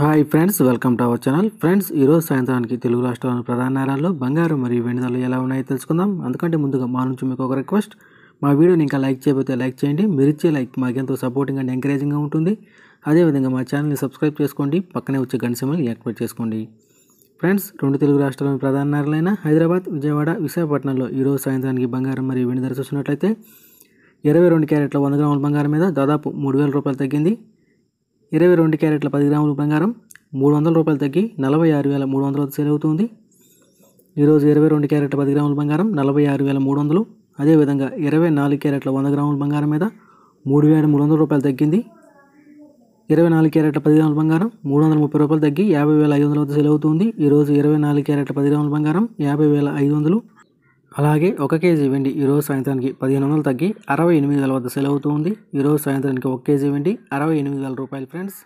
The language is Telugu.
hi friends welcome to our channel friends ఈరోజు సాయంత్రానికి తెలుగు రాష్ట్రాలను ప్రధాన నగరాల్లో బంగారం మరియు వెండి ధరలు ఎలా ఉన్నాయో తెలుసుకుందాం అందుకంటే ముందుగా మా నుంచి మీకు ఒక రిక్వెస్ట్ మా వీడియోని ఇంకా లైక్ చేయబోతే లైక్ చేయండి మీరు ఇచ్చే లైక్ మాకెంతో సపోర్టింగ్ అండ్ ఎంకరేజింగ్గా ఉంటుంది అదేవిధంగా మా ఛానల్ని సబ్స్క్రైబ్ చేసుకోండి పక్కనే వచ్చే గంట సమయం యాక్టివేట్ చేసుకోండి ఫ్రెండ్స్ రెండు తెలుగు రాష్ట్రాలను ప్రధాన నేరాలైన హైదరాబాద్ విజయవాడ విశాఖపట్నంలో ఈరోజు సాయంత్రానికి బంగారం మరియు వెండి ధర చూసినట్లయితే ఇరవై రెండు క్యారెట్ల వంద గ్రాముల బంగారం మీద దాదాపు మూడు వేల రూపాయలు తగ్గింది ఇరవై రెండు క్యారెట్ల పది గ్రాముల బంగారం మూడు వందల రూపాయలు తగ్గి నలభై ఆరు వేల మూడు వందలు సేల్ అవుతుంది ఈరోజు ఇరవై రెండు క్యారెట్ల పది గ్రాముల బంగారం నలభై ఆరు వేల మూడు వందలు అదేవిధంగా ఇరవై నాలుగు క్యారెట్ల వంద గ్రాముల బంగారం మీద మూడు వేల మూడు వందల రూపాయలు తగ్గింది ఇరవై నాలుగు క్యారెట్ల పది గ్రాముల బంగారం మూడు వందల ముప్పై రూపాయలు తగ్గి యాభై వేల ఐదు వందల వద్ద సేల్ అవుతుంది ఈరోజు ఇరవై నాలుగు క్యారెట్ల పది గ్రాముల బంగారం యాభై వేల ఐదు వందలు అలాగే ఒక కేజీ వెండి ఈరోజు సాయంత్రానికి పదిహేను వందలు తగ్గి అరవై ఎనిమిది వేల వద్ద సెల్ అవుతుంది ఈరోజు సాయంత్రానికి ఒక కేజీ వెండి అరవై ఎనిమిది వేల రూపాయలు ఫ్రెండ్స్